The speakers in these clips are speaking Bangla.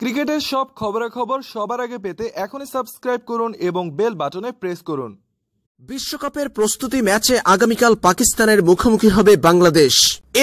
ক্রিকেটের সব খবরাখবর সবার আগে পেতে এখনই সাবস্ক্রাইব করুন এবং বেল বাটনে প্রেস করুন বিশ্বকাপের প্রস্তুতি ম্যাচে আগামীকাল পাকিস্তানের মুখোমুখি হবে বাংলাদেশ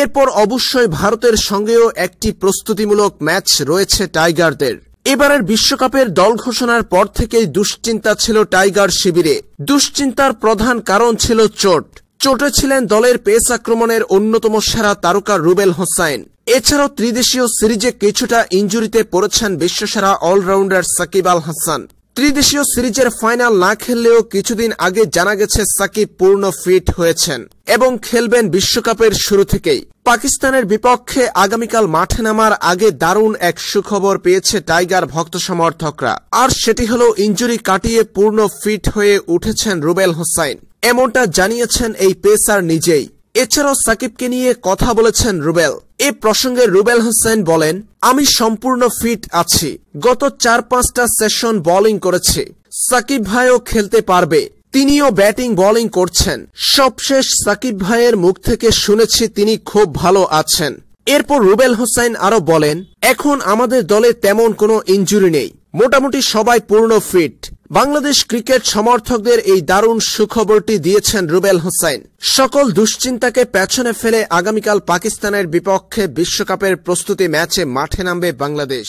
এরপর অবশ্যই ভারতের সঙ্গেও একটি প্রস্তুতিমূলক ম্যাচ রয়েছে টাইগারদের এবারের বিশ্বকাপের দল ঘোষণার পর থেকেই দুশ্চিন্তা ছিল টাইগার শিবিরে দুশ্চিন্তার প্রধান কারণ ছিল চোট চোটে ছিলেন দলের পেস আক্রমণের অন্যতম সেরা তারকা রুবেল হোসাইন এছাড়াও ত্রিদেশীয় সিরিজে কিছুটা ইঞ্জুরিতে পড়েছেন বিশ্বসেরা অলরাউন্ডার সাকিব আল হাসান ত্রিদেশীয় সিরিজের ফাইনাল না খেললেও কিছুদিন আগে জানা গেছে সাকিব পূর্ণ ফিট হয়েছেন এবং খেলবেন বিশ্বকাপের শুরু থেকেই পাকিস্তানের বিপক্ষে আগামীকাল মাঠে নামার আগে দারুণ এক সুখবর পেয়েছে টাইগার ভক্ত সমর্থকরা আর সেটি হল ইঞ্জুরি কাটিয়ে পূর্ণ ফিট হয়ে উঠেছেন রুবেল হোসাইন এমনটা জানিয়েছেন এই পেসার নিজেই এছাড়াও সাকিবকে নিয়ে কথা বলেছেন রুবেল এ প্রসঙ্গে রুবেল হোসেন বলেন আমি সম্পূর্ণ ফিট আছি গত চার পাঁচটা সেশন বোলিং করেছে সাকিব ভাইও খেলতে পারবে তিনিও ব্যাটিং বোলিং করছেন সবশেষ সাকিব ভাইয়ের মুখ থেকে শুনেছি তিনি খুব ভালো আছেন এরপর রুবেল হোসেন আরো বলেন এখন আমাদের দলে তেমন কোনো ইঞ্জুরি নেই মোটামুটি সবাই পূর্ণ ফিট বাংলাদেশ ক্রিকেট সমর্থকদের এই দারুণ সুখবরটি দিয়েছেন রুবেল হোসেন সকল দুশ্চিন্তাকে পেছনে ফেলে আগামীকাল পাকিস্তানের বিপক্ষে বিশ্বকাপের প্রস্তুতি ম্যাচে মাঠে নামবে বাংলাদেশ